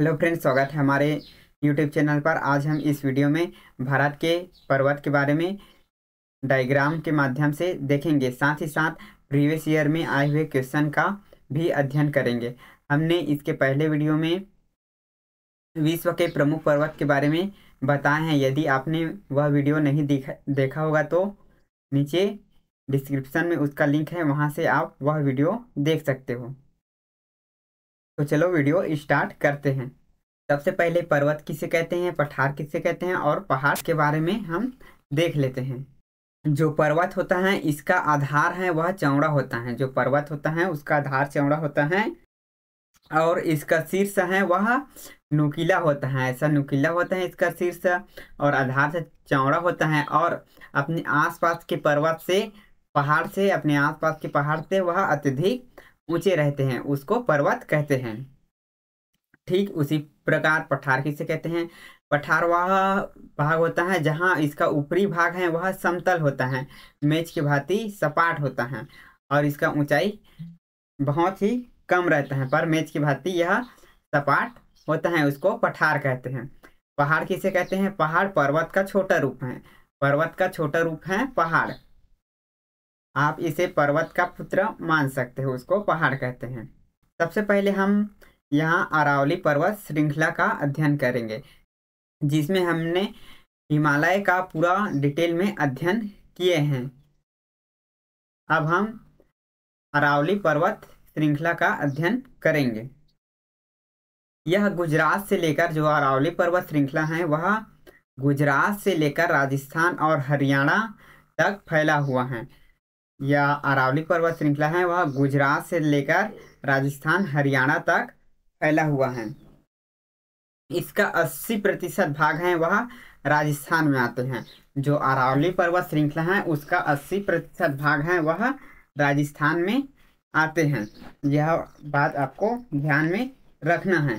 hello friends स्वागत है हमारे यूट्यूब चैनल पर आज हम इस वीडियो में भारत के पर्वत के बारे में डायग्राम के माध्यम से देखेंगे साथ ही साथ प्रीवियस ईयर में आए हुए क्वेश्चन का भी अध्ययन करेंगे हमने इसके पहले वीडियो में विश्व के प्रमुख पर्वत के बारे में बताए हैं यदि आपने वह वीडियो नहीं देखा देखा होगा तो नीचे डिस्क्रिप्सन में उसका लिंक है वहाँ से आप वह वीडियो देख सकते हो तो चलो वीडियो स्टार्ट करते हैं सबसे पहले पर्वत किसे कहते हैं पठार किसे कहते हैं और पहाड़ के बारे में हम देख लेते हैं जो पर्वत होता है इसका आधार है वह चौड़ा होता है जो पर्वत होता है उसका आधार चौड़ा होता है और इसका शीर्ष है वह नुकीला होता है ऐसा नुकीला होता है इसका शीर्ष और आधार से चौड़ा होता है और अपने आसपास के पर्वत से पहाड़ से अपने आसपास के पहाड़ से वह अत्यधिक ऊंचे रहते हैं उसको पर्वत कहते हैं ठीक उसी प्रकार पठार किसे कहते हैं पठार वह भाग होता है जहाँ इसका ऊपरी भाग है वह समतल होता है मेज की भांति सपाट होता है और इसका ऊंचाई बहुत ही कम रहता है पर मेज की भांति यह सपाट होता है उसको पठार कहते हैं पहाड़ किसे कहते हैं पहाड़ पर्वत का छोटा रूप है पर्वत का छोटा रूप है पहाड़ आप इसे पर्वत का पुत्र मान सकते हो उसको पहाड़ कहते हैं सबसे पहले हम यहाँ अरावली पर्वत श्रृंखला का अध्ययन करेंगे जिसमें हमने हिमालय का पूरा डिटेल में अध्ययन किए हैं अब हम अरावली पर्वत श्रृंखला का अध्ययन करेंगे यह गुजरात से लेकर जो अरावली पर्वत श्रृंखला है वह गुजरात से लेकर राजस्थान और हरियाणा तक फैला हुआ है या अरावली पर्वत श्रृंखला है वह गुजरात से लेकर राजस्थान हरियाणा तक फैला हुआ है इसका 80 प्रतिशत भाग है वह राजस्थान में आते हैं जो अरावली पर्वत श्रृंखला है उसका 80 प्रतिशत भाग है वह राजस्थान में आते हैं यह बात आपको ध्यान में रखना है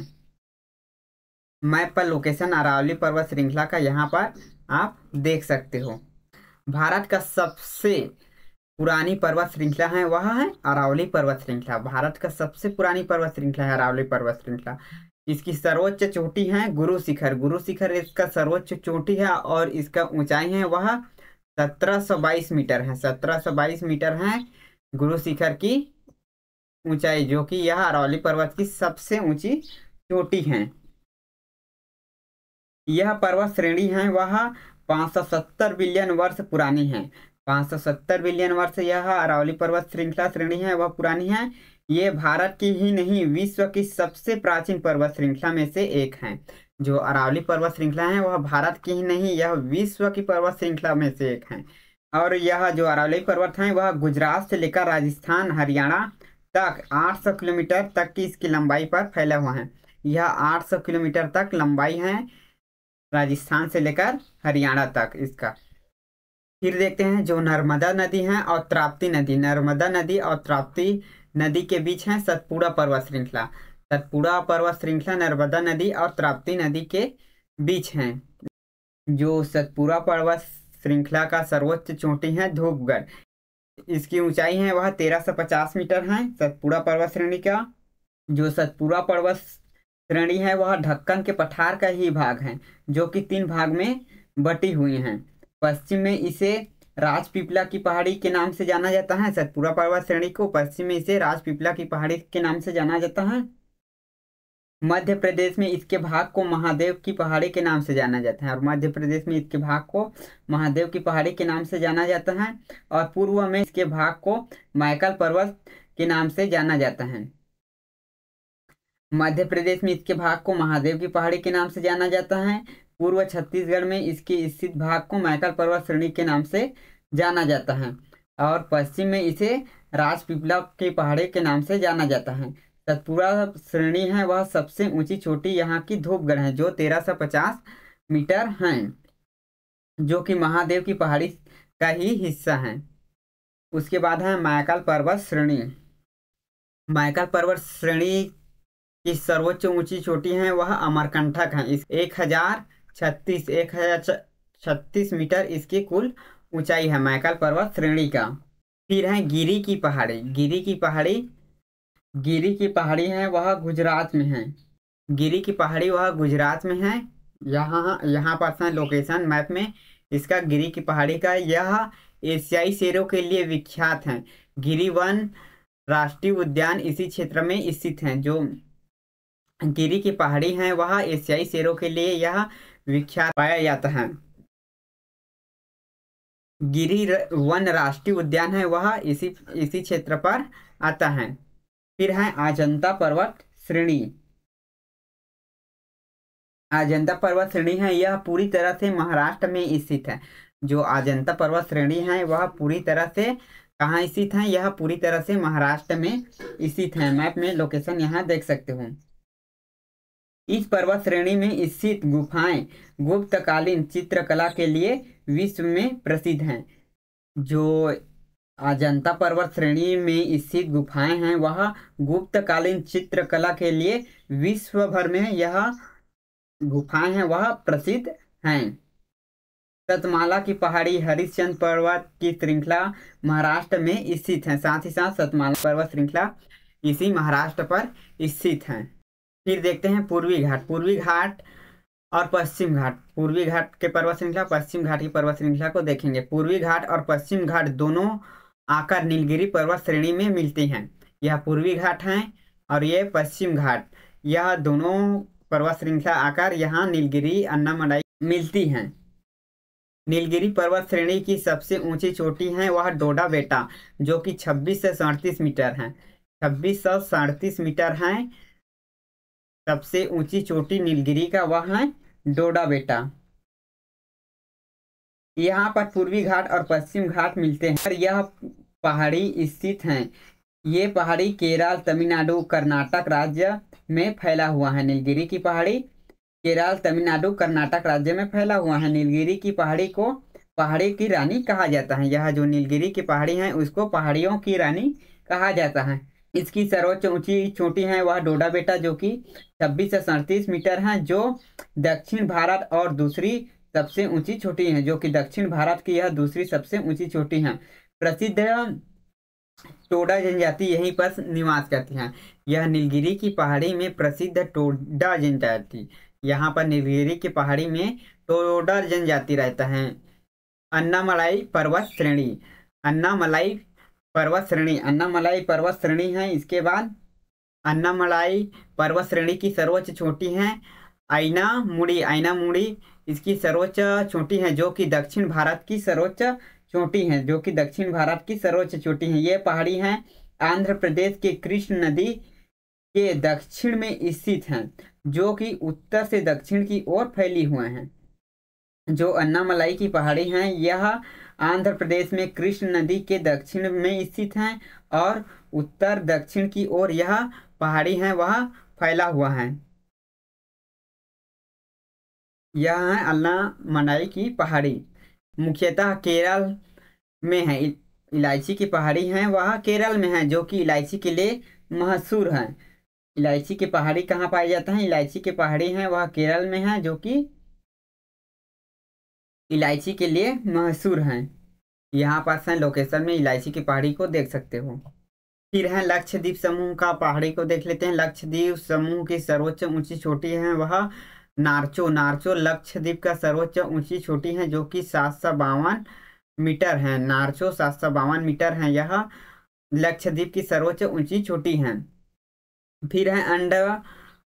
मैप पर लोकेशन अरावली पर्वत श्रृंखला का यहाँ पर आप देख सकते हो भारत का सबसे पुरानी पर्वत श्रृंखला है वह है अरावली पर्वत श्रृंखला भारत का सबसे पुरानी पर्वत श्रृंखला है अरावली पर्वत श्रृंखला इसकी सर्वोच्च चोटी है गुरु शिखर गुरु शिखर इसका सर्वोच्च चोटी है और इसका ऊंचाई है वह 1722 मीटर है 1722 मीटर है गुरु शिखर की ऊंचाई जो कि यह अरावली पर्वत की सबसे ऊंची चोटी है यह पर्वत श्रेणी है वह 570 बिलियन वर्ष पुरानी है पाँच सौ सत्तर बिलियन वर्ष यह अरावली पर्वत श्रृंखला श्रेणी है वह पुरानी है ये भारत की ही नहीं विश्व की सबसे प्राचीन पर्वत श्रृंखला में से एक है जो अरावली पर्वत श्रृंखला है वह भारत की ही नहीं यह विश्व की पर्वत श्रृंखला में से एक है और यह जो अरावली पर्वत है वह गुजरात से लेकर राजस्थान हरियाणा तक 800 किलोमीटर तक की इसकी लंबाई पर फैला हुआ है यह 800 किलोमीटर तक लंबाई है राजस्थान से लेकर हरियाणा तक इसका फिर देखते हैं जो नर्मदा नदी है और त्राप्ती नदी नर्मदा नदी और त्राप्ती नदी के बीच है सतपुड़ा पर्वत श्रृंखला सतपुड़ा पर्वत श्रृंखला नर्मदा नदी और त्राप्ती नदी के बीच है जो सतपुरा पर्वत श्रृंखला का सर्वोच्च चोटी है धूपगढ़ इसकी ऊंचाई है वह 1350 मीटर है सतपुरा पर्वत श्रेणी का जो सतपुरा पर्वत श्रेणी है वह ढक्कन के पठार का ही भाग है जो कि तीन भाग में बटी हुई है पश्चिम में इसे राजपिपला की पहाड़ी के नाम से जाना जाता है सतपुरा पर्वत श्रेणी को पश्चिम में इसे राजपिपला की पहाड़ी के नाम से जाना जाता है मध्य प्रदेश में इसके भाग को महादेव की पहाड़ी के नाम से जाना जाता है और मध्य प्रदेश में इसके भाग को महादेव की पहाड़ी के नाम से जाना जाता है और पूर्व में इसके भाग को माइकल पर्वत के नाम से जाना जाता है मध्य प्रदेश में इसके भाग को महादेव की पहाड़ी के नाम से जाना जाता है पूर्व छत्तीसगढ़ में इसके स्थित भाग को मैकल पर्वत श्रेणी के नाम से जाना जाता है और पश्चिम में इसे राजपिपला के पहाड़े के नाम से जाना जाता है सतपुरा श्रेणी है वह सबसे ऊंची चोटी यहाँ की धूपगढ़ है जो 1350 मीटर हैं जो कि महादेव की पहाड़ी का ही हिस्सा है उसके बाद है मायकाल पर्वत श्रेणी मायकाल पर्वत श्रेणी की सर्वोच्च ऊंची चोटी है वह अमरकंठक है इस एक हजार छत्तीस एक हज़ार छत्तीस मीटर इसकी कुल ऊंचाई है मैकल पर्वत श्रेणी का फिर है गिरी की पहाड़ी गिरी की पहाड़ी गिरी की पहाड़ी है वह गुजरात में है गिरी की पहाड़ी वह गुजरात में है यहाँ यहाँ पर है लोकेशन मैप में इसका गिरी की पहाड़ी का यह एशियाई शेरों के लिए विख्यात है गिरी वन राष्ट्रीय उद्यान इसी क्षेत्र में स्थित हैं जो गिरी की पहाड़ी है वह एशियाई शेरों के लिए यह विख्यात पाया जाता है गिरी वन राष्ट्रीय उद्यान है वह इसी इसी क्षेत्र पर आता है फिर है अजंता पर्वत श्रेणी अजंता पर्वत श्रेणी है यह पूरी तरह से महाराष्ट्र में स्थित है जो अजंता पर्वत श्रेणी है वह पूरी तरह से कहाँ स्थित है यह पूरी तरह से महाराष्ट्र में स्थित है मैप में लोकेशन यहाँ देख सकते हो इस पर्वत श्रेणी में स्थित गुफाएं गुप्तकालीन चित्रकला के लिए विश्व में प्रसिद्ध हैं जो अजंता पर्वत श्रेणी में स्थित गुफाएं हैं वह गुप्तकालीन चित्रकला के लिए विश्व भर में यह गुफाएं हैं वह प्रसिद्ध हैं सतमाला की पहाड़ी हरिश्चंद पर्वत की श्रृंखला महाराष्ट्र में स्थित है साथ ही साथ सतमाला पर्वत श्रृंखला इसी महाराष्ट्र पर स्थित है फिर देखते हैं पूर्वी घाट पूर्वी घाट और पश्चिम घाट पूर्वी घाट के पर्वत श्रृंखला पश्चिम घाट की पर्वत श्रृंखला को देखेंगे पूर्वी घाट और पश्चिम घाट दोनों आकर नीलगिरी पर्वत श्रेणी में मिलती हैं यह पूर्वी घाट हैं और ये पश्चिम घाट यह दोनों पर्वत श्रृंखला आकर यहाँ नीलगिरी अन्नामलाई मिलती हैं नीलगिरी पर्वत श्रेणी की सबसे ऊंची चोटी है वह डोडा बेटा जो कि छब्बीस से सड़तीस मीटर है छब्बीस सौ सड़तीस मीटर हैं सबसे ऊंची चोटी नीलगिरी का वह है डोडा बेटा यहाँ पर पूर्वी घाट और पश्चिम घाट मिलते हैं और यह पहाड़ी स्थित है ये पहाड़ी केरल तमिलनाडु कर्नाटक राज्य में फैला हुआ है नीलगिरी की पहाड़ी केरल तमिलनाडु कर्नाटक राज्य में फैला हुआ है नीलगिरी की पहाड़ी को पहाड़ी की रानी कहा जाता है यह जो नीलगिरी की पहाड़ी है उसको पहाड़ियों की रानी कहा जाता है इसकी सर्वोच्च ऊंची चोटी है वह डोडा बेटा जो कि छब्बीस से सड़तीस मीटर है जो दक्षिण भारत और दूसरी सबसे ऊंची चोटी है जो कि दक्षिण भारत की यह दूसरी सबसे ऊंची चोटी है प्रसिद्ध टोडा जनजाति यहीं पर निवास करती है यह नीलगिरी की पहाड़ी में प्रसिद्ध टोडा जनजाति यहाँ पर नीलगिरी की पहाड़ी में टोडा जनजाति रहता है अन्नामलाई पर्वत श्रेणी अन्नामलाई पर्वत श्रेणी अन्नामलाई पर्वत श्रेणी है इसके बाद अन्नामलाई पर्वत श्रेणी की सर्वोच्च चोटी है आइना मुड़ी आइना मुड़ी इसकी सर्वोच्च चोटी है जो कि दक्षिण भारत की सर्वोच्च चोटी है जो कि दक्षिण भारत की सर्वोच्च चोटी है ये पहाड़ी है आंध्र प्रदेश के कृष्ण नदी के दक्षिण में स्थित है जो कि उत्तर से दक्षिण की ओर फैली हुए हैं जो अन्नामलाई की पहाड़ी हैं यह आंध्र प्रदेश में कृष्ण नदी के दक्षिण में स्थित हैं और उत्तर दक्षिण की ओर यह पहाड़ी है वह फैला हुआ है यह है अल्ला मनाई की पहाड़ी मुख्यतः केरल में है इलायची की पहाड़ी है वह केरल में है जो कि इलायची के लिए मशहूर है इलायची की पहाड़ी कहाँ पाई जाता है इलायची की पहाड़ी है वह केरल में है जो कि इलायची के लिए मशहूर हैं यहाँ पास हैं लोकेशन में इलायची की पहाड़ी को देख सकते हो फिर है लक्षद्वीप समूह का पहाड़ी को देख लेते हैं लक्षद्वीप समूह की सर्वोच्च ऊंची छोटी है वह नार्चो नार्चो लक्षद्वीप का सर्वोच्च ऊंची छोटी है जो कि सात सौ बावन मीटर है नार्चो सात सौ बावन मीटर है यह लक्षद्वीप की सर्वोच्च ऊंची छोटी है फिर है अंडा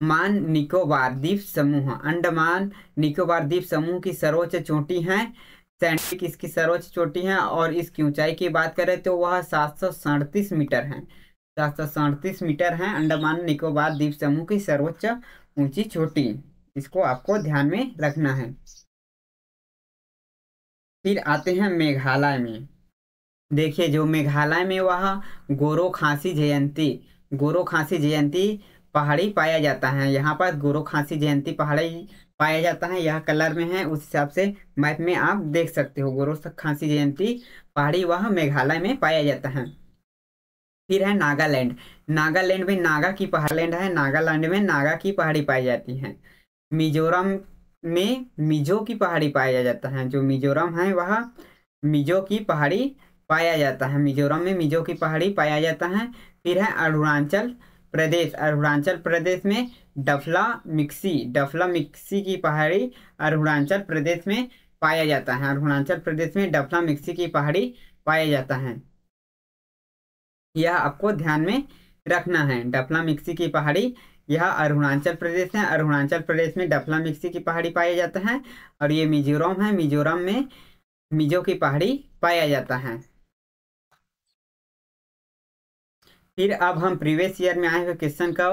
मान निकोबार द्वीप समूह अंडमान निकोबार द्वीप समूह की सर्वोच्च चोटी है सैंडिक इसकी सर्वोच्च चोटी है और इसकी ऊंचाई की बात करें तो वह सात मीटर है सात मीटर है अंडमान निकोबार द्वीप समूह की सर्वोच्च ऊंची चोटी इसको आपको ध्यान में रखना है फिर आते हैं मेघालय में देखिए जो मेघालय में वह गोरो खांसी जयंती गोरो खांसी जयंती पहाड़ी पाया जाता है यहाँ पर गुरु खांसी जयंती पहाड़ी पाया जाता है यह कलर में है उस हिसाब से मैप में आप देख सकते हो गुरु खांसी जयंती पहाड़ी वह मेघालय में पाया जाता है फिर है नागालैंड नागालैंड में नागा की पहाड़लैंड है नागालैंड में नागा की पहाड़ी पाई जाती है मिजोरम में मिजो की पहाड़ी पाया जाता है जो मिजोरम है वह मिजो की पहाड़ी पाया जाता है मिजोरम में मिजो की पहाड़ी पाया जाता है फिर है अरुणाचल प्रदेश अरुणाचल प्रदेश में डफला मिक्सी डफला मिक्सी की पहाड़ी अरुणाचल प्रदेश में पाया जाता है अरुणाचल प्रदेश में डफला मिक्सी की पहाड़ी पाया जाता है यह आपको ध्यान में रखना है डफला मिक्सी की पहाड़ी यह अरुणाचल प्रदेश है अरुणाचल प्रदेश में डफला मिक्सी की पहाड़ी पाया जाता है और ये मिजोरम है मिजोरम में मिजो की पहाड़ी पाया जाता है फिर अब हम प्रीवियस ईयर में आए हुए क्वेश्चन का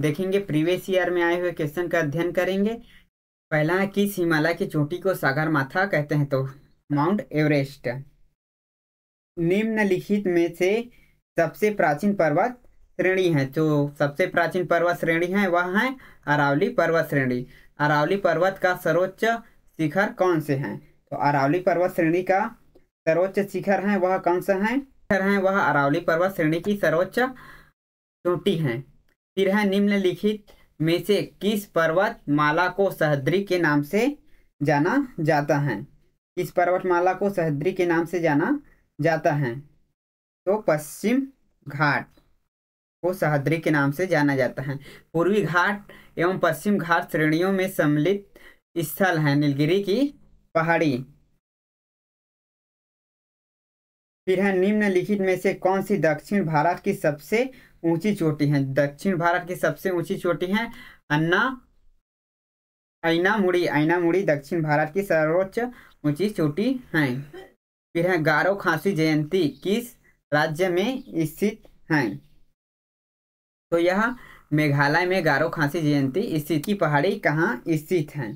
देखेंगे प्रीवियस ईयर में आए हुए क्वेश्चन का अध्ययन करेंगे पहला है किस हिमालय की चोटी को सागर माथा कहते हैं तो माउंट एवरेस्ट निम्नलिखित में से सबसे प्राचीन पर्वत श्रेणी है जो तो सबसे प्राचीन पर्वत श्रेणी है वह है अरावली पर्वत श्रेणी अरावली पर्वत का सर्वोच्च शिखर कौन से हैं तो अरावली पर्वत श्रेणी का सर्वोच्च शिखर है वह कौन सा है शिखर हैं वह अरावली पर्वत श्रेणी की सर्वोच्च चोटी हैं फिर है निम्नलिखित में से किस पर्वत माला को सहद्री के नाम से जाना जाता है किस पर्वत माला को सहद्री के नाम से जाना जाता है तो पश्चिम घाट को सहद्री के नाम से जाना जाता है पूर्वी घाट एवं पश्चिम घाट श्रेणियों में सम्मिलित स्थल है नीलगिरी की पहाड़ी फिर है निम्नलिखित में से कौन सी दक्षिण भारत की सबसे ऊंची चोटी है दक्षिण भारत की सबसे ऊंची चोटी है अन्ना ऐना मुड़ी ऐना मुड़ी दक्षिण भारत की सर्वोच्च ऊंची चोटी है फिर है गारो खांसी जयंती किस राज्य में स्थित है तो यह मेघालय में गारो खांसी जयंती स्थित की पहाड़ी कहाँ स्थित है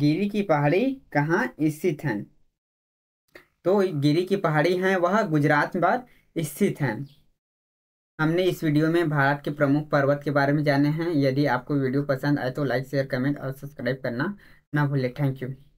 गिरी की पहाड़ी कहाँ स्थित है तो गिरी की पहाड़ी हैं वह गुजरात में स्थित हैं हमने इस वीडियो में भारत के प्रमुख पर्वत के बारे में जाने हैं यदि आपको वीडियो पसंद आए तो लाइक शेयर कमेंट और सब्सक्राइब करना ना भूलें थैंक यू